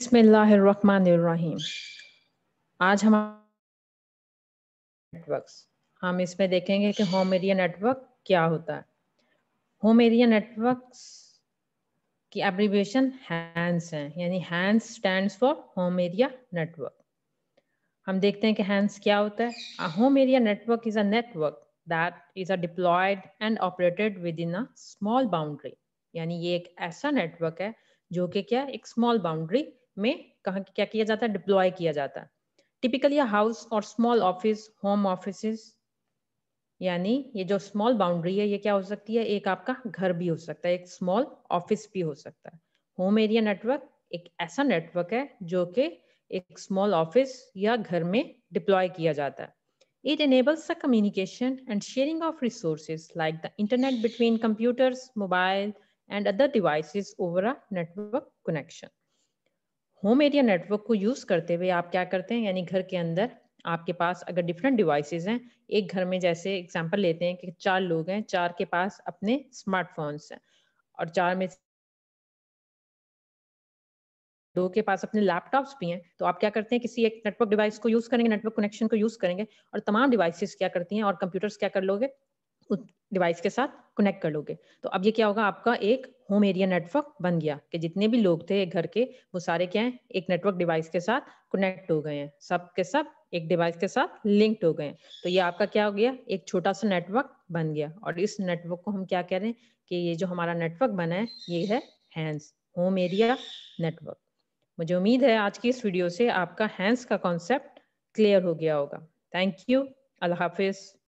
बिस्मिल्लाहिर्रहमानिर्रहीम आज हम नेटवर्क्स हम इसमें देखेंगे कि होम एरिया नेटवर्क क्या होता है होम एरिया नेटवर्क्स की एब्रीवेशन हैंड्स हैं यानी HANs stands for home area network हम देखते हैं कि हैंड्स क्या होता है home area network is a network that is a deployed and operated within a small boundary यानी ये एक ऐसा नेटवर्क है जो कि क्या एक स्मॉल बाउंड्री में कहा क्या किया जाता है डिप्लॉय किया जाता है टिपिकल या हाउस और स्मॉल ऑफिस होम ऑफिस यानी ये जो स्मॉल बाउंड्री है ये क्या हो सकती है एक आपका घर भी हो सकता है एक स्मॉल ऑफिस भी हो सकता है होम एरिया नेटवर्क एक ऐसा नेटवर्क है जो कि एक स्मॉल ऑफिस या घर में डिप्लॉय किया जाता है it enables the communication and sharing of resources like the internet between computers mobile and other device over a network connection home area network को यूज करते हुए आप क्या करते हैं यानी घर के अंदर आपके पास अगर डिफरेंट डिवाइसेस हैं एक घर में जैसे एग्जांपल लेते हैं कि चार लोग हैं चार के पास अपने स्मार्टफोन्स हैं और चार में दो के पास अपने लैपटॉप्स भी हैं तो आप क्या करते हैं किसी एक नेटवर्क डिवाइस को यूज करेंगे नेटवर्क कनेक्शन को यूज करेंगे और तमाम डिवाइसेस क्या करती हैं और कंप्यूटर्स क्या कर लोगे उस डिवाइस के साथ कनेक्ट कर लोगे तो अब ये क्या होगा आपका एक होम एरिया नेटवर्क बन गया कि जितने भी लोग थे घर के वो सारे क्या हैं एक नेटवर्क डिवाइस के साथ कनेक्ट हो गए हैं सब के सब एक डिवाइस के साथ लिंक्ड हो गए तो ये आपका क्या हो गया एक छोटा सा नेटवर्क बन गया और इस नेटवर्क को हम क्या कह रहे हैं कि ये जो हमारा नेटवर्क बना है ये है हैंड्स होम एरिया नेटवर्क मुझे उम्मीद है आज की इस वीडियो से आपका हैंड्स का कॉन्सेप्ट क्लियर हो गया होगा थैंक यू अल्लाह हाफिज़